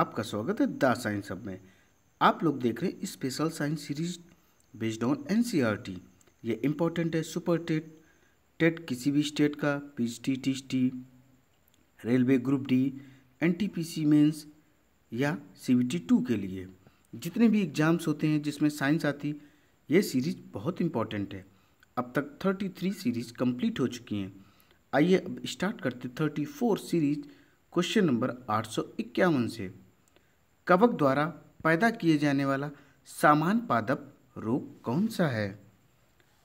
आपका स्वागत है द साइंस सब में आप लोग देख रहे हैं special science series based on N C R T ये इम्पोर्टेंट है सुपर टेट टेट किसी भी स्टेट का P T PhD T railway group D N T P C mains या सी टी टू के लिए जितने भी एग्ज़ाम्स होते हैं जिसमें साइंस आती ये सीरीज़ बहुत इम्पोर्टेंट है अब तक थर्टी थ्री सीरीज़ कम्प्लीट हो चुकी हैं आइए अब स्टार्ट करते thirty four series question number आठ सौ इक्यावन से कवक द्वारा पैदा किए जाने वाला सामान पादप रोग कौन सा है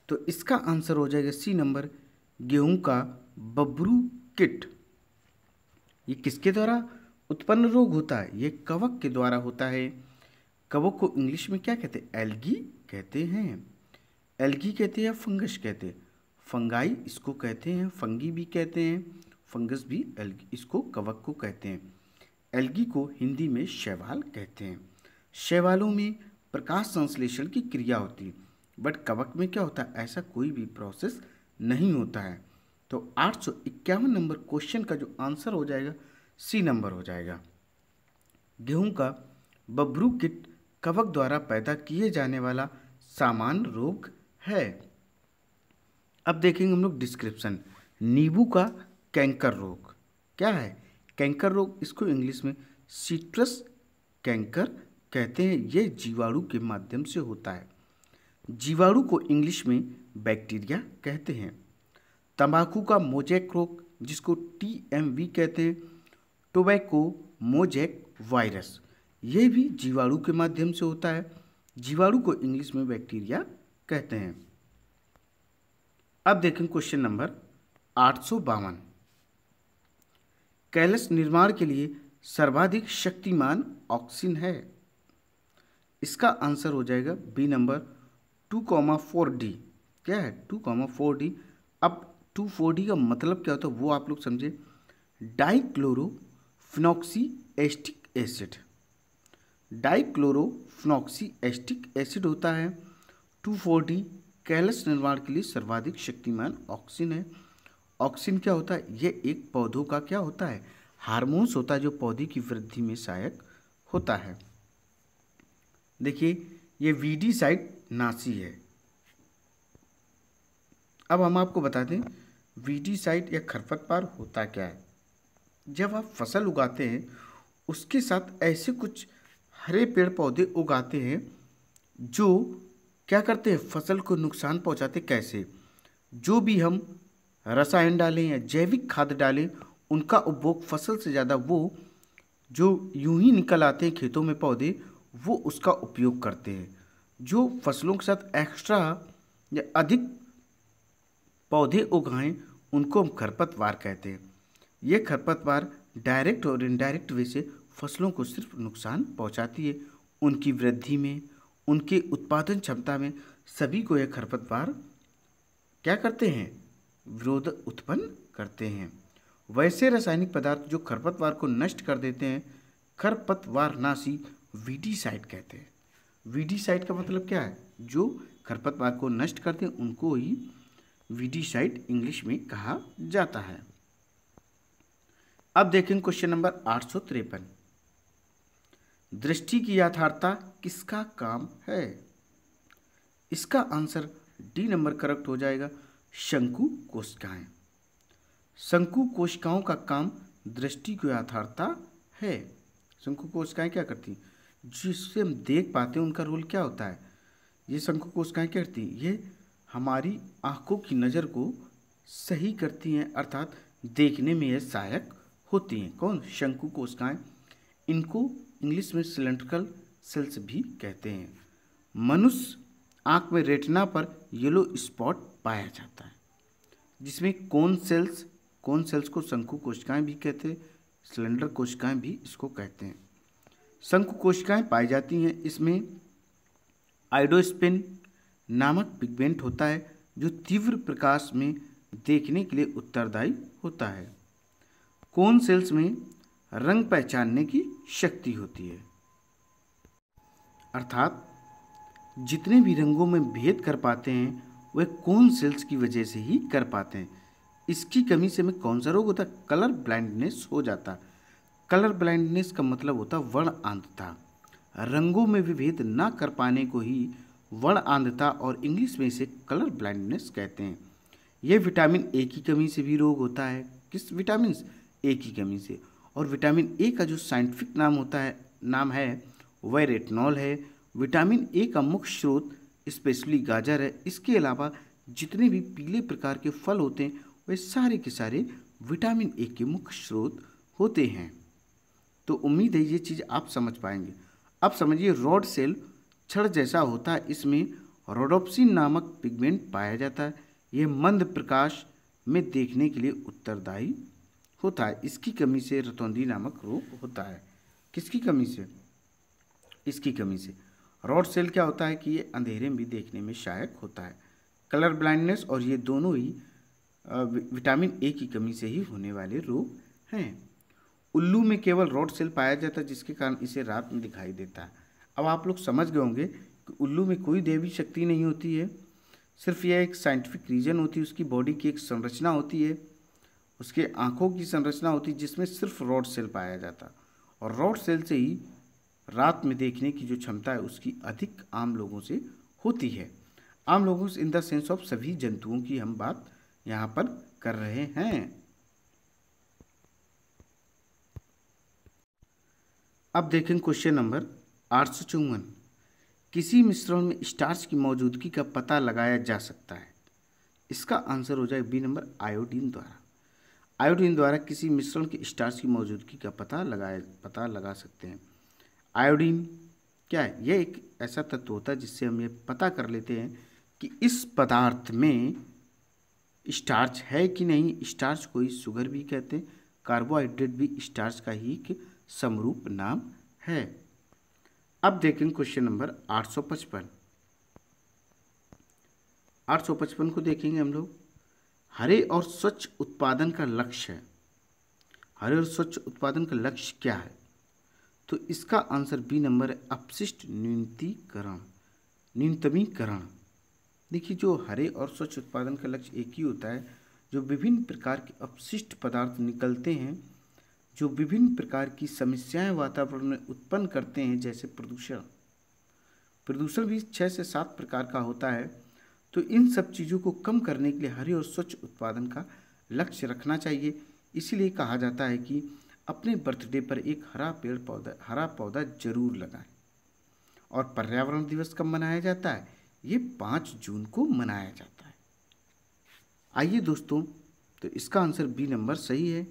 तो इसका आंसर हो जाएगा सी नंबर गेहूं का बबरू किट ये किसके द्वारा उत्पन्न रोग होता है ये कवक के द्वारा होता है कवक को इंग्लिश में क्या कहते हैं एल्गी कहते हैं एल्गी कहते हैं फंगस कहते हैं फंगाई इसको कहते हैं फंगी भी कहते हैं फंगस भी एल्गी इसको कवक को कहते हैं एल्गी को हिंदी में शैवाल कहते हैं शैवालों में प्रकाश संश्लेषण की क्रिया होती है बट कवक में क्या होता है ऐसा कोई भी प्रोसेस नहीं होता है तो आठ सौ इक्यावन नंबर क्वेश्चन का जो आंसर हो जाएगा सी नंबर हो जाएगा गेहूं का बब्रू किट कवक द्वारा पैदा किए जाने वाला सामान्य रोग है अब देखेंगे हम लोग डिस्क्रिप्शन नींबू का कैंकर रोग क्या है कैंकर रोग इसको इंग्लिश में सिट्रस कैंकर कहते हैं यह जीवाणु के माध्यम से होता है जीवाणु को इंग्लिश में बैक्टीरिया कहते हैं तंबाकू का मोजैक रोग जिसको टीएमवी कहते हैं टोबैको मोजैक वायरस यह भी जीवाणु के माध्यम से होता है जीवाणु को इंग्लिश में बैक्टीरिया कहते हैं अब देखें क्वेश्चन नंबर आठ सौ बावन कैलस निर्माण के लिए सर्वाधिक शक्तिमान ऑक्सीन है इसका आंसर हो जाएगा B number two comma four D क्या है टू कॉमा फोर डी अब टू फोर डी का मतलब क्या होता है वो आप लोग समझे dichlorophenoxy acetic acid dichlorophenoxy acetic acid होता है टू फोर डी कैलस निर्माण के लिए सर्वाधिक शक्तिमान ऑक्सीजन है ऑक्सीन क्या होता है ये एक पौधों का क्या होता है हार्मोन्स होता है जो पौधे की वृद्धि में सहायक होता है देखिए ये वीडी साइट नासी है अब हम आपको बता दें वीडी साइट या खरपतवार होता क्या है जब आप फसल उगाते हैं उसके साथ ऐसे कुछ हरे पेड़ पौधे उगाते हैं जो क्या करते हैं फसल को नुकसान पहुंचाते कैसे जो भी हम रसायन डालें या जैविक खाद डालें उनका उपभोग फसल से ज़्यादा वो जो यूं ही निकल आते हैं खेतों में पौधे वो उसका उपयोग करते हैं जो फसलों के साथ एक्स्ट्रा या अधिक पौधे उगाएं उनको हम खरपतवार कहते हैं ये खरपतवार डायरेक्ट और इनडायरेक्ट वे से फसलों को सिर्फ नुकसान पहुंचाती है उनकी वृद्धि में उनके उत्पादन क्षमता में सभी को यह खरपतवार क्या करते हैं विरोध उत्पन्न करते हैं वैसे रासायनिक पदार्थ जो खरपतवार को नष्ट कर देते हैं खरपतवार नाशी वीडीसाइड कहते हैं वीडीसाइड का मतलब क्या है जो खरपतवार को नष्ट करते हैं उनको ही वीडीसाइड इंग्लिश में कहा जाता है अब देखें क्वेश्चन नंबर आठ सौ तिरपन दृष्टि की यथार्थता किसका काम है इसका आंसर डी नंबर करेक्ट हो जाएगा शंकु कोशिकाएं शंकु कोशिकाओं का काम दृष्टि को यथार्थता है शंकु कोशिकाएं क्या करती जिससे हम देख पाते हैं उनका रोल क्या होता है ये शंकु कोशिकाएं क्या करती ये हमारी आँखों की नज़र को सही करती हैं अर्थात देखने में यह सहायक होती हैं कौन शंकु कोशिकाएं इनको इंग्लिश में सिलेंड्रिकल सेल्स भी कहते हैं मनुष्य आँख में रेटना पर येलो स्पॉट पाया जाता है जिसमें कौन सेल्स कौन सेल्स को शंकु कोशिकाएं भी कहते हैं सिलेंडर कोशिकाएं भी इसको कहते हैं शंकु कोशिकाएं पाई जाती हैं इसमें आइडोस्पिन नामक पिगमेंट होता है जो तीव्र प्रकाश में देखने के लिए उत्तरदायी होता है कौन सेल्स में रंग पहचानने की शक्ति होती है अर्थात जितने भी रंगों में भेद कर पाते हैं वह कौन सेल्स की वजह से ही कर पाते हैं इसकी कमी से हमें कौन सा रोग होता है कलर ब्लाइंडनेस हो जाता कलर ब्लाइंडनेस का मतलब होता वर्ण आंधता रंगों में विभेद ना कर पाने को ही वर्ण आंधता और इंग्लिश में इसे कलर ब्लाइंडनेस कहते हैं यह विटामिन ए की कमी से भी रोग होता है किस विटामिन ए की कमी से और विटामिन ए का जो साइंटिफिक नाम होता है नाम है वह रेटनॉल है विटामिन ए का मुख्य स्रोत स्पेशली गाजर है इसके अलावा जितने भी पीले प्रकार के फल होते हैं वे सारे के सारे विटामिन ए के मुख्य स्रोत होते हैं तो उम्मीद है ये चीज़ आप समझ पाएंगे अब समझिए रॉड सेल छड़ जैसा होता है इसमें रोडोप्सिन नामक पिगमेंट पाया जाता है यह मंद प्रकाश में देखने के लिए उत्तरदायी होता है इसकी कमी से रतौंदी नामक रोग होता है किसकी कमी से इसकी कमी से रॉड सेल क्या होता है कि ये अंधेरे में भी देखने में सहायक होता है कलर ब्लाइंडनेस और ये दोनों ही विटामिन ए की कमी से ही होने वाले रोग हैं उल्लू में केवल रॉड सेल पाया जाता है जिसके कारण इसे रात में दिखाई देता है अब आप लोग समझ गए होंगे कि उल्लू में कोई देवी शक्ति नहीं होती है सिर्फ यह एक साइंटिफिक रीजन होती है उसकी बॉडी की एक संरचना होती है उसके आँखों की संरचना होती है जिसमें सिर्फ रॉड सेल पाया जाता और रॉड सेल से ही रात में देखने की जो क्षमता है उसकी अधिक आम लोगों से होती है आम लोगों से इन द सेंस ऑफ सभी जंतुओं की हम बात यहाँ पर कर रहे हैं अब देखें क्वेश्चन नंबर आठ सौ चौवन किसी मिश्रण में स्टार्च की मौजूदगी का पता लगाया जा सकता है इसका आंसर हो जाए बी नंबर आयोडीन द्वारा आयोडीन द्वारा किसी मिश्रण के स्टार्च की मौजूदगी का पता लगाया पता लगा सकते हैं आयोडीन क्या है यह एक ऐसा तत्व होता है जिससे हम ये पता कर लेते हैं कि इस पदार्थ में स्टार्च है कि नहीं स्टार्च को ही शुगर भी कहते हैं कार्बोहाइड्रेट भी स्टार्च का ही एक समरूप नाम है अब देखें क्वेश्चन नंबर 855 855 को देखेंगे हम लोग हरे और स्वच्छ उत्पादन का लक्ष्य है हरे और स्वच्छ उत्पादन का लक्ष्य क्या है तो इसका आंसर बी नंबर है अपशिष्ट न्यूनतीकरण न्यूनतमीकरण देखिए जो हरे और स्वच्छ उत्पादन का लक्ष्य एक ही होता है जो विभिन्न प्रकार के अपशिष्ट पदार्थ निकलते हैं जो विभिन्न प्रकार की समस्याएं वातावरण में उत्पन्न करते हैं जैसे प्रदूषण प्रदूषण भी छः से सात प्रकार का होता है तो इन सब चीज़ों को कम करने के लिए हरे और स्वच्छ उत्पादन का लक्ष्य रखना चाहिए इसीलिए कहा जाता है कि अपने बर्थडे पर एक हरा पेड़ पौधा हरा पौधा जरूर लगाएं और पर्यावरण दिवस कब मनाया जाता है ये पाँच जून को मनाया जाता है आइए दोस्तों तो इसका आंसर बी नंबर सही है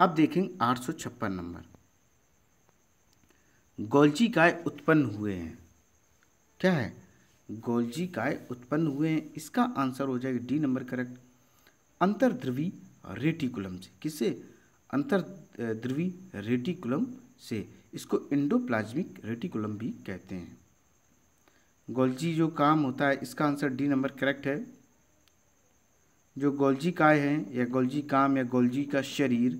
अब देखें आठ सौ छप्पन नंबर गोलजी गाय उत्पन्न हुए हैं क्या है गोलजी गाय उत्पन्न हुए हैं इसका आंसर हो जाएगा डी नंबर करेक्ट अंतर्ध्रुवी रेटिकुलम से किसे अंतर ध्रुवी रेटिकुलम से इसको इंडोप्लाज्मिक रेटिकुलम भी कहते हैं गोल्जी जो काम होता है इसका आंसर डी नंबर करेक्ट है जो गोल्जी काय है या गोल्जी काम या गोल्जी का शरीर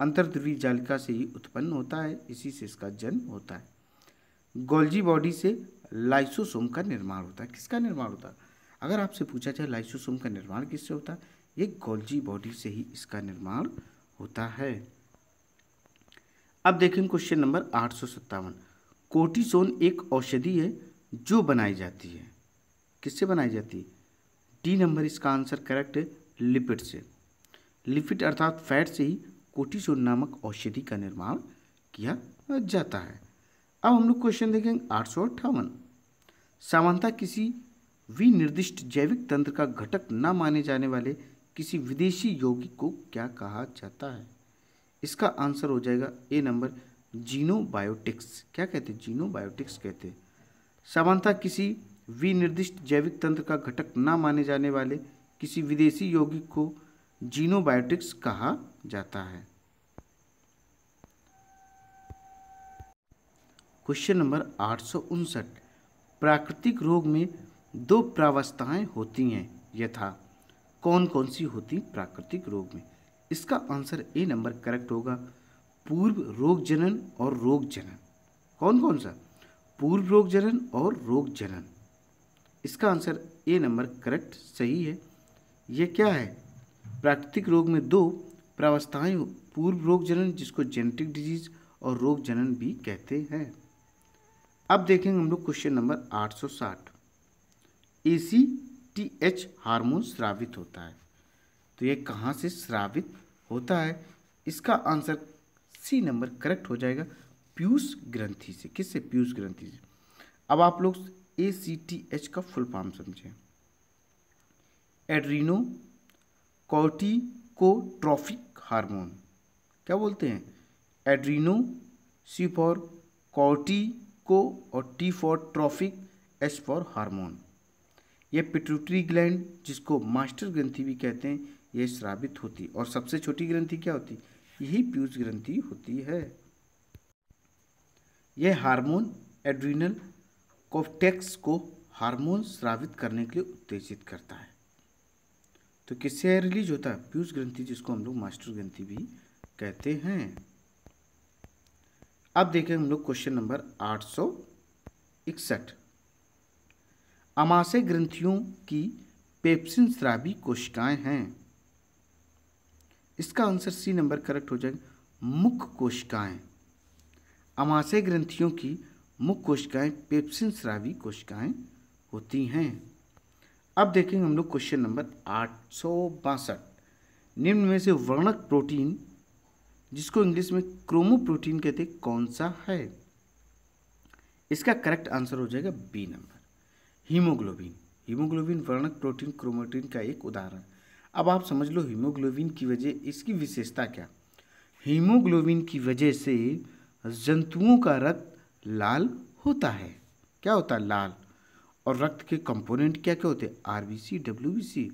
अंतर्ध्रुवी जालिका से ही उत्पन्न होता है इसी से इसका जन्म होता है गोल्जी बॉडी से लाइसोसोम का निर्माण होता है किसका निर्माण होता है अगर आपसे पूछा जाए लाइसोसोम का निर्माण किससे होता है ये गोल्जी बॉडी से ही इसका निर्माण होता है अब देखें क्वेश्चन नंबर आठ सौ सत्तावन कोटिसोन एक औषधि है जो बनाई जाती है किससे बनाई जाती है डी नंबर इसका आंसर करेक्ट है लिपिड से लिपिड अर्थात फैट से ही कोटिसोन नामक औषधि का निर्माण किया जाता है अब हम लोग क्वेश्चन देखेंगे आठ सौ अट्ठावन सामान्यतः किसी विनिर्दिष्ट जैविक तंत्र का घटक न माने जाने वाले किसी विदेशी यौगिक को क्या कहा जाता है इसका आंसर हो जाएगा ए नंबर जीनो बायोटिक्स क्या कहते हैं जीनो बायोटिक्स कहते हैं सामान्यतः किसी विनिर्दिष्ट जैविक तंत्र का घटक न माने जाने वाले किसी विदेशी यौगिक को जीनोबायोटिक्स कहा जाता है क्वेश्चन नंबर आठ प्राकृतिक रोग में दो प्रावस्थाएं होती हैं यथा कौन कौन सी होती प्राकृतिक रोग में इसका आंसर ए नंबर करेक्ट होगा पूर्व रोग जनन और रोग जनन कौन कौन सा पूर्व रोग जनन और रोग जनन इसका आंसर ए नंबर करेक्ट सही है यह क्या है प्राकृतिक रोग में दो प्रावस्थाएँ पूर्व रोग जनन जिसको जेनेटिक डिजीज और रोग जनन भी कहते हैं अब देखेंगे हम लोग question number 860 AC T H hormone श्रावित होता है तो ये कहाँ से श्रावित होता है इसका आंसर सी नंबर करेक्ट हो जाएगा प्यूष ग्रंथि से किससे पीयूष ग्रंथि से अब आप लोग ए सी टी एच का फुल फॉर्म समझें एड्रीनो कॉर्टिकोट्रॉफिक हार्मोन क्या बोलते हैं एड्रीनो सी फॉर कॉर्टिको और T for trophic H for hormone ये पिट्यूटरी ग्लैंड जिसको मास्टर ग्रंथि भी कहते हैं ये श्रावित होती और सबसे छोटी ग्रंथि क्या होती यही प्यूज ग्रंथि होती है यह हार्मोन एड्रीनल कोफ्टेक्स को हार्मोन श्रावित करने के लिए उत्तेजित करता है तो किससे रिलीज होता है प्यूज ग्रंथि जिसको हम लोग मास्टर ग्रंथि भी कहते हैं अब देखें हम लोग क्वेश्चन नंबर आठ सौ इकसठ अमाशय ग्रंथियों की पेप्सिन श्रावी कोशिकाएं हैं इसका आंसर सी नंबर करेक्ट हो जाएगा मुख्य कोशिकाएं अमाशय ग्रंथियों की मुख्य कोशिकाएं पेप्सिन श्रावी कोशिकाएं होती हैं अब देखेंगे हम लोग क्वेश्चन नंबर आठ सौ बासठ निम्न में से वर्णक प्रोटीन जिसको इंग्लिश में क्रोमो प्रोटीन कहते हैं कौन सा है इसका करेक्ट आंसर हो जाएगा बी नंबर हीमोग्लोबिन हीमोग्लोबिन वर्णक प्रोटीन क्रोमोटीन का एक उदाहरण अब आप समझ लो हीमोग्लोबिन की वजह इसकी विशेषता क्या हीमोग्लोबिन की वजह से जंतुओं का रक्त लाल होता है क्या होता है लाल और रक्त के कंपोनेंट क्या क्या होते हैं R B C W B C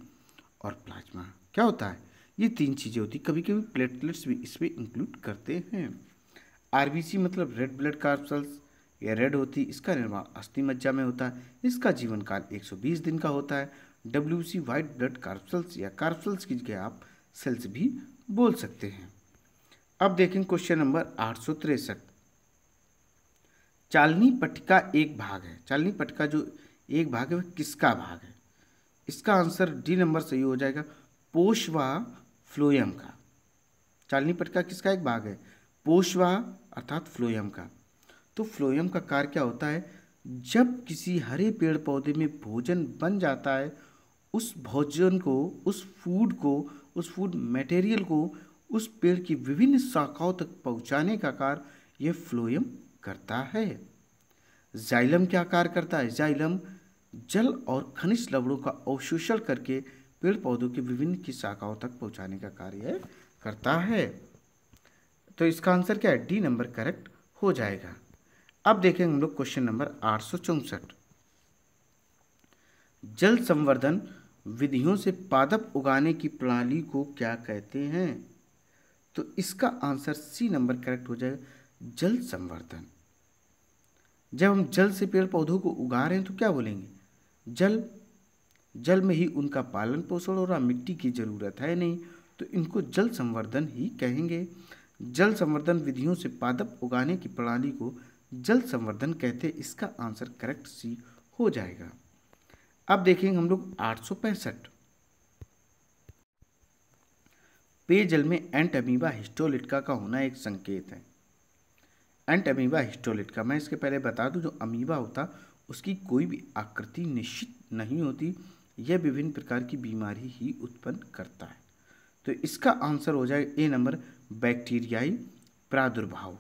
और प्लाज्मा क्या होता है ये तीन चीज़ें होती कभी कभी प्लेटलेट्स भी इसमें इंक्लूड करते हैं आर बी सी मतलब रेड ब्लड कार्पसल्स यह रेड होती इसका निर्माण अस्थि मज्जा में होता है इसका जीवन काल 120 दिन का होता है W C white blood corpuscles या कार्पसल्स की जगह आप सेल्स भी बोल सकते हैं अब देखें क्वेश्चन नंबर आठ सौ तिरसठ चालनी पटका एक भाग है चालनी पटका जो एक भाग है वह किसका भाग है इसका आंसर डी नंबर सही हो जाएगा पोषवा फ्लोयम का चालनी पटका किसका एक भाग है पोषवा अर्थात फ्लोयम का तो फ्लोयम का कार्य क्या होता है जब किसी हरे पेड़ पौधे में भोजन बन जाता है उस भोजन को उस फूड को उस फूड मटेरियल को उस पेड़ की विभिन्न शाखाओं तक पहुंचाने का कार्य यह फ्लोयम करता है जाइलम क्या कार्य करता है जाइलम जल और खनिज लवणों का अवशोषण करके पेड़ पौधों की विभिन्न की शाखाओं तक पहुंचाने का कार्य करता है तो इसका आंसर क्या है डी नंबर करेक्ट हो जाएगा अब देखेंगे हम लोग क्वेश्चन नंबर आठ सौ जल संवर्धन विधियों से पादप उगाने की प्रणाली को क्या कहते हैं तो इसका आंसर सी नंबर करेक्ट हो जाएगा जल संवर्धन जब हम जल से पेड़ पौधों को उगा रहे हैं तो क्या बोलेंगे जल जल में ही उनका पालन पोषण हो रहा मिट्टी की ज़रूरत है नहीं तो इनको जल संवर्धन ही कहेंगे जल संवर्धन विधियों से पादप उगाने की प्रणाली को जल संवर्धन कहते हैं इसका आंसर करेक्ट सी हो जाएगा अब देखेंगे हम लोग आठ पेयजल में एंट अमीबा हिस्टोलिटका का होना एक संकेत है एंट अमीबा हिस्टोलिटका मैं इसके पहले बता दूं जो अमीबा होता उसकी कोई भी आकृति निश्चित नहीं होती यह विभिन्न प्रकार की बीमारी ही उत्पन्न करता है तो इसका आंसर हो जाएगा ए नंबर बैक्टीरियाई प्रादुर्भाव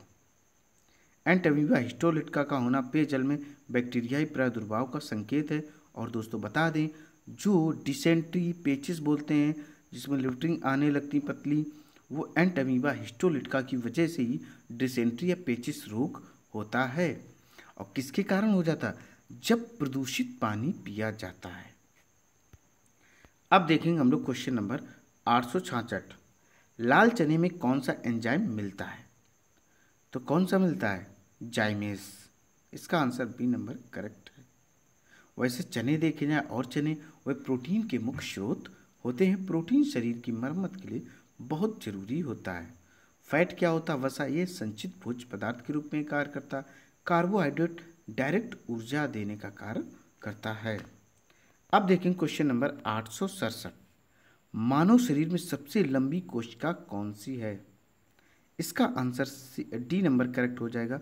एंटेमिबा हिस्टोलिटका का होना पेयजल में बैक्टीरियाई प्रादुर्भाव का संकेत है और दोस्तों बता दें जो डिसेंट्री पेचिस बोलते हैं जिसमें लिफ्टिंग आने लगती पतली वो एंटमीबा हिस्टोलिटका की वजह से ही डिसेंट्री या पेचिस रोग होता है और किसके कारण हो जाता जब प्रदूषित पानी पिया जाता है अब देखेंगे हम लोग क्वेश्चन नंबर आठ लाल चने में कौन सा एंजाइम मिलता है तो कौन सा मिलता है जाइमेस इसका आंसर बी नंबर करेक्ट है वैसे चने देखे जाए और चने वह प्रोटीन के मुख्य स्रोत होते हैं प्रोटीन शरीर की मरम्मत के लिए बहुत जरूरी होता है फैट क्या होता है वसा ये संचित भोज पदार्थ के रूप में कार्य करता कार्बोहाइड्रेट डायरेक्ट ऊर्जा देने का कार्य करता है अब देखें क्वेश्चन नंबर आठ मानव शरीर में सबसे लंबी कोशिका कौन सी है इसका आंसर डी नंबर करेक्ट हो जाएगा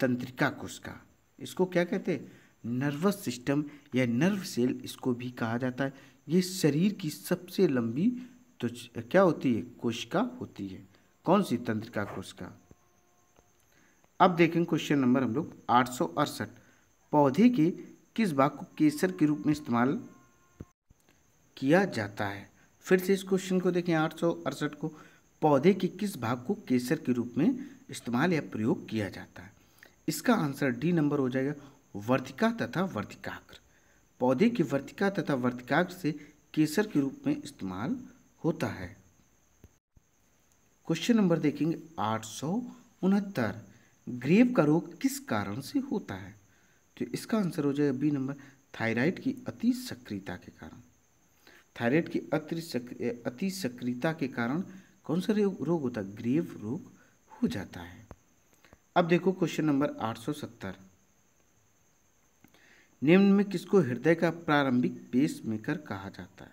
तंत्रिका कोशिका इसको क्या कहते हैं नर्वस सिस्टम या नर्व सेल इसको भी कहा जाता है ये शरीर की सबसे लंबी तो क्या होती है कोशिका होती है कौन सी तंत्रिका कोशिका अब देखें क्वेश्चन नंबर हम लोग आठ पौधे के किस भाग को केसर के रूप में इस्तेमाल किया जाता है फिर से इस क्वेश्चन को देखें आठ को पौधे के किस भाग को केसर के रूप में इस्तेमाल या प्रयोग किया जाता है इसका आंसर डी नंबर हो जाएगा वर्तिका तथा वर्तिकाग्र पौधे की वर्तिका तथा वर्तिकाग्र से केसर के रूप में इस्तेमाल होता है क्वेश्चन नंबर देखेंगे आठ सौ उनहत्तर ग्रेव का रोग किस कारण से होता है तो इसका आंसर हो जाएगा बी नंबर थायराइड की अति सक्रियता के कारण थायराइड की अति सक्रिय अति सक्रियता के कारण कौन सा रोग होता है ग्रेव रोग हो जाता है अब देखो क्वेश्चन नंबर 870 निम्न में किसको हृदय का प्रारंभिक पेस मेकर कहा जाता है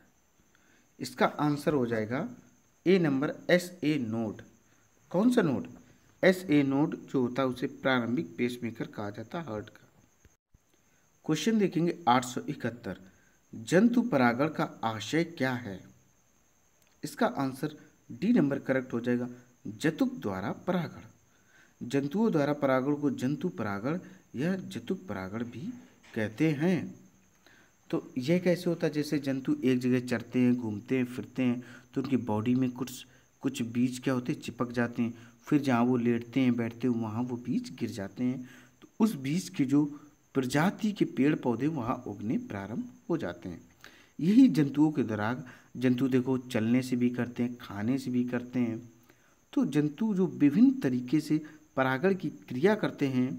इसका आंसर हो जाएगा A number S A node कौन सा नोड एस ए नोड जो होता है उसे प्रारंभिक पेस मेकर कहा जाता है हर्ट का क्वेश्चन देखेंगे 871 जंतु परागण का आशय क्या है इसका आंसर डी नंबर करेक्ट हो जाएगा जतुक द्वारा परागण जंतुओं द्वारा परागण को जंतु परागण या जतु परागण भी कहते हैं तो यह कैसे होता है जैसे जंतु एक जगह चरते हैं घूमते हैं फिरते हैं तो उनकी बॉडी में कुछ कुछ बीज क्या होते हैं चिपक जाते हैं फिर जहाँ वो लेटते हैं बैठते हैं वहाँ वो बीज गिर जाते हैं तो उस बीज के जो प्रजाति के पेड़ पौधे वहाँ उगने प्रारंभ हो जाते हैं यही जंतुओं के दौरान जंतु देखो चलने से भी करते हैं खाने से भी करते हैं तो जंतु जो विभिन्न तरीके से परागण की क्रिया करते हैं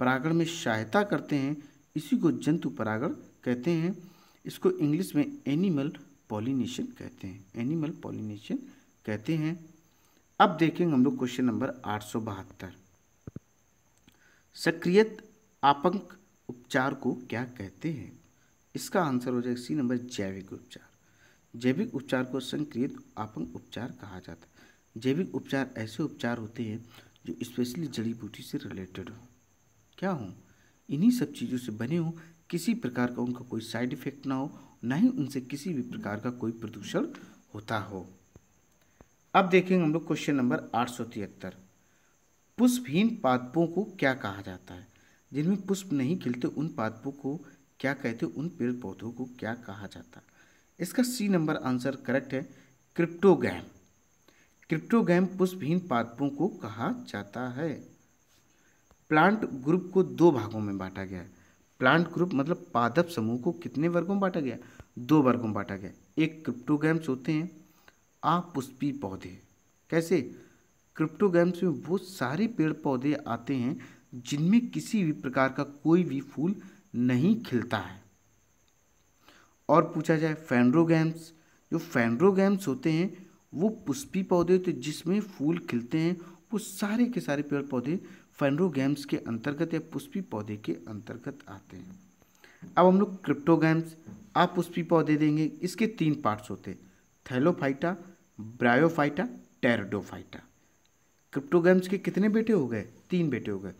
परागण में सहायता करते हैं इसी को जंतु परागण कहते हैं इसको इंग्लिश में एनिमल पॉलिनेशन कहते हैं एनिमल पॉलिनेशन कहते हैं अब देखेंगे हम लोग क्वेश्चन नंबर आठ सौ बहत्तर सक्रियत आपंक उपचार को क्या कहते हैं इसका आंसर हो जाएगा सी नंबर जैविक उपचार जैविक उपचार को संक्रियत आपंक उपचार कहा जाता है जैविक उपचार ऐसे उपचार होते हैं जो स्पेशली जड़ी बूटी से रिलेटेड हो क्या हो इन्हीं सब चीज़ों से बने हों किसी प्रकार का उनका कोई साइड इफेक्ट ना हो ना ही उनसे किसी भी प्रकार का कोई प्रदूषण होता हो अब देखेंगे हम लोग क्वेश्चन नंबर आठ सौ तिहत्तर पुष्पहीन पादपों को क्या कहा जाता है जिनमें पुष्प नहीं खिलते उन पादपों को क्या कहते उन पेड़ पौधों को क्या कहा जाता है इसका सी नंबर आंसर करेक्ट है क्रिप्टोगैम क्रिप्टोगैम पुष्पहीन पादपों को कहा जाता है प्लांट ग्रुप को दो भागों में बांटा गया है प्लांट ग्रुप मतलब पादप समूह को कितने वर्गों में बांटा गया दो वर्गों में बांटा गया एक क्रिप्टोगैम्स होते हैं पुष्पी पौधे कैसे क्रिप्टोगैम्स में वो सारे पेड़ पौधे आते हैं जिनमें किसी भी प्रकार का कोई भी फूल नहीं खिलता है और पूछा जाए फैंड्रोगैम्स जो फैंड्रोगैम्स होते हैं वो पुष्पी पौधे तो जिसमें फूल खिलते हैं वो सारे के सारे पेड़ पौधे फेनरोगैम्स के अंतर्गत या पुष्पी पौधे के अंतर्गत आते हैं अब हम लोग क्रिप्टोगैम्स पुष्पी पौधे देंगे इसके तीन पार्ट्स होते हैं थैलोफाइटा ब्रायोफाइटा टेरडोफाइटा क्रिप्टोगैम्स के कितने बेटे हो गए तीन बेटे हो गए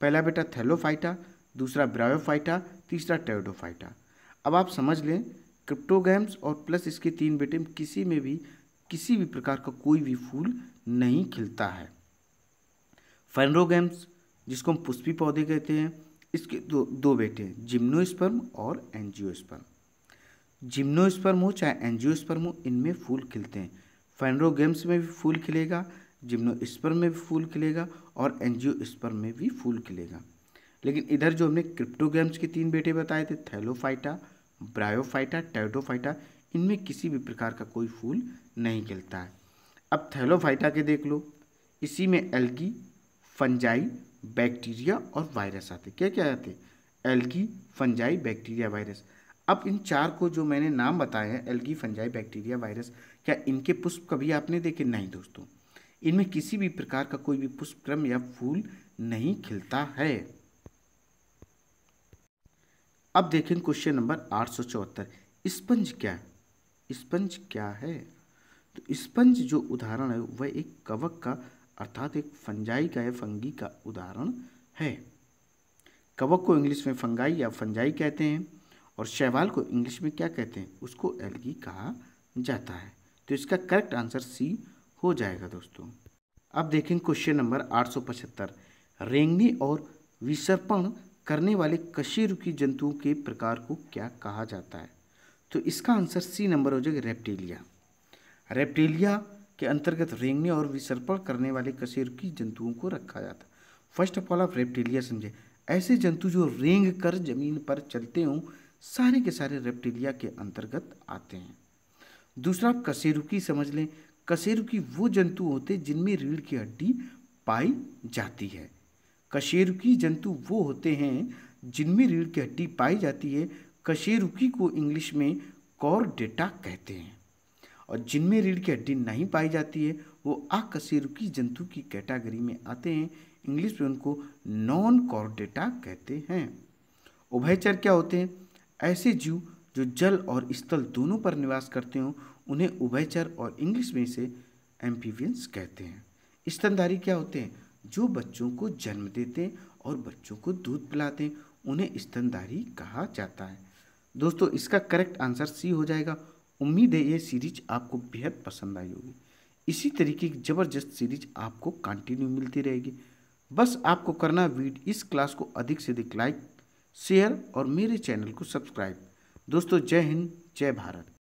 पहला बेटा थैलोफाइटा दूसरा ब्रायोफाइटा तीसरा टेरडोफाइटा अब आप समझ लें क्रिप्टोगैम्स और प्लस इसके तीन बेटे किसी में भी किसी भी प्रकार का कोई भी फूल नहीं खिलता है फेनरोगेम्स जिसको हम पुष्पी पौधे कहते हैं इसके दो दो बेटे हैं जिम्नोस्पर्म और एंजियोस्पर्म जिम्नोस्पर्म हो चाहे एंजियोस्पर्म हो इनमें फूल खिलते हैं फेनरोगेम्स में भी फूल खिलेगा जिम्नोस्पर्म में भी फूल खिलेगा और एंजियोस्पर्म में भी फूल खिलेगा लेकिन इधर जो हमने क्रिप्टोगेम्स के तीन बेटे बताए थे थैलोफाइटा ब्रायोफाइटा टैटोफाइटा इनमें किसी भी प्रकार का कोई फूल नहीं खिलता है अब थैलोफाइटा के देख लो इसी में एल्गी फंजाई बैक्टीरिया और वायरस आते क्या क्या आते एल्गी फंजाई बैक्टीरिया वायरस अब इन चार को जो मैंने नाम बताए हैं एल्गी फंजाई बैक्टीरिया वायरस क्या इनके पुष्प कभी आपने देखे नहीं दोस्तों इनमें किसी भी प्रकार का कोई भी पुष्प क्रम या फूल नहीं खिलता है अब देखें क्वेश्चन नंबर आठ सौ चौहत्तर स्पंज क्या है स्पंज क्या है तो स्पंज जो उदाहरण है वह एक कवक का अर्थात एक फंजाई का या फंगी का उदाहरण है कवक को इंग्लिश में फंगाई या फंजाई कहते हैं और शैवाल को इंग्लिश में क्या कहते हैं उसको एलगी कहा जाता है तो इसका करेक्ट आंसर सी हो जाएगा दोस्तों अब देखें क्वेश्चन नंबर 875 रेंगने और विसर्पण करने वाले कशेरुकी जंतुओं के प्रकार को क्या कहा जाता है तो इसका आंसर सी नंबर हो जाएगा रेप्टिलिया रेप्टिलिया के अंतर्गत रेंगने और विसर्पण करने वाले कशेरुकी जंतुओं को रखा जाता फर्स्ट ऑफ ऑल आप रेप्टिलिया समझे ऐसे जंतु जो रेंग कर जमीन पर चलते हों सारे के सारे रेप्टिलिया के अंतर्गत आते हैं दूसरा आप कशेरुकी समझ लें कशेरुकी वो जंतु होते जिनमें रीढ़ की हड्डी पाई जाती है कशेरुकी जंतु वो होते हैं जिनमें रीढ़ की हड्डी पाई जाती है कशेरुकी को इंग्लिश में कौर डेटा कहते हैं और जिनमें रीढ़ की हड्डी नहीं पाई जाती है वो अकशेरुकी जंतु की कैटागरी में आते हैं इंग्लिश में उनको नॉन डेटा कहते हैं उभयचर क्या होते हैं ऐसे जीव जो जल और स्थल दोनों पर निवास करते हों उन्हें उभयचर और इंग्लिश में से एम्फीवियंस कहते हैं स्तनधारी क्या होते हैं जो बच्चों को जन्म देते हैं और बच्चों को दूध पिलाते हैं उन्हें स्तनधारी कहा जाता है दोस्तों इसका करेक्ट आंसर सी हो जाएगा उम्मीद है ये सीरीज आपको बेहद पसंद आई होगी इसी तरीके की ज़बरदस्त सीरीज आपको कंटिन्यू मिलती रहेगी बस आपको करना वीड इस क्लास को अधिक से अधिक लाइक शेयर और मेरे चैनल को सब्सक्राइब दोस्तों जय हिंद जय भारत